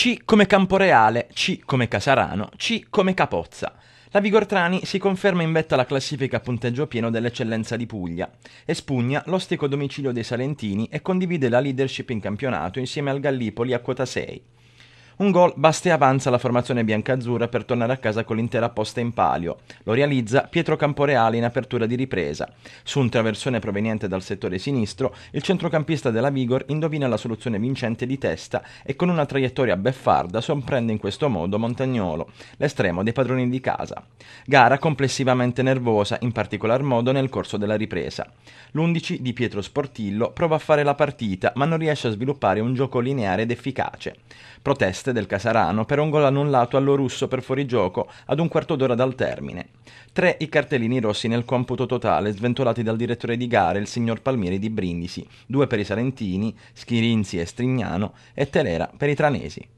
C come Camporeale, C come Casarano, C come Capozza. La Vigortrani si conferma in vetta alla classifica a punteggio pieno dell'eccellenza di Puglia, espugna l'ostico domicilio dei Salentini e condivide la leadership in campionato insieme al Gallipoli a quota 6. Un gol basta e avanza la formazione biancazzurra per tornare a casa con l'intera posta in palio. Lo realizza Pietro Camporeale in apertura di ripresa. Su un traversone proveniente dal settore sinistro, il centrocampista della Vigor indovina la soluzione vincente di testa e con una traiettoria beffarda sorprende in questo modo Montagnolo, l'estremo dei padroni di casa. Gara complessivamente nervosa, in particolar modo nel corso della ripresa. L'11 di Pietro Sportillo prova a fare la partita, ma non riesce a sviluppare un gioco lineare ed efficace. Protesta celeste del Casarano per un gol annullato allo russo per fuorigioco ad un quarto d'ora dal termine. Tre i cartellini rossi nel computo totale sventolati dal direttore di gare, il signor Palmieri di Brindisi, due per i Salentini, Schirinzi e Strignano e Telera per i Tranesi.